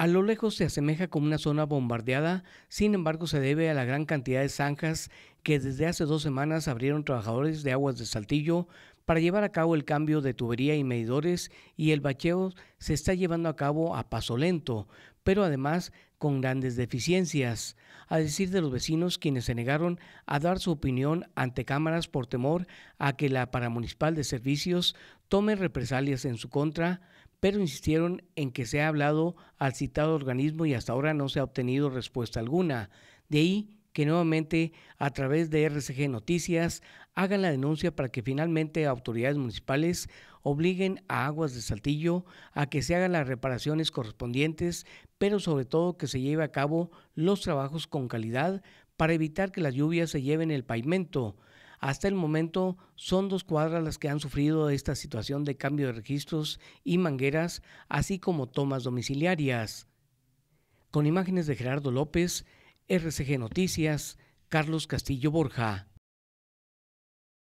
A lo lejos se asemeja como una zona bombardeada, sin embargo se debe a la gran cantidad de zanjas que desde hace dos semanas abrieron trabajadores de aguas de Saltillo para llevar a cabo el cambio de tubería y medidores y el bacheo se está llevando a cabo a paso lento, pero además con grandes deficiencias, a decir de los vecinos quienes se negaron a dar su opinión ante cámaras por temor a que la paramunicipal de servicios tome represalias en su contra, pero insistieron en que se ha hablado al citado organismo y hasta ahora no se ha obtenido respuesta alguna. De ahí que nuevamente a través de RCG Noticias hagan la denuncia para que finalmente autoridades municipales obliguen a Aguas de Saltillo a que se hagan las reparaciones correspondientes, pero sobre todo que se lleve a cabo los trabajos con calidad para evitar que las lluvias se lleven el pavimento. Hasta el momento son dos cuadras las que han sufrido esta situación de cambio de registros y mangueras, así como tomas domiciliarias. Con imágenes de Gerardo López, RCG Noticias, Carlos Castillo Borja.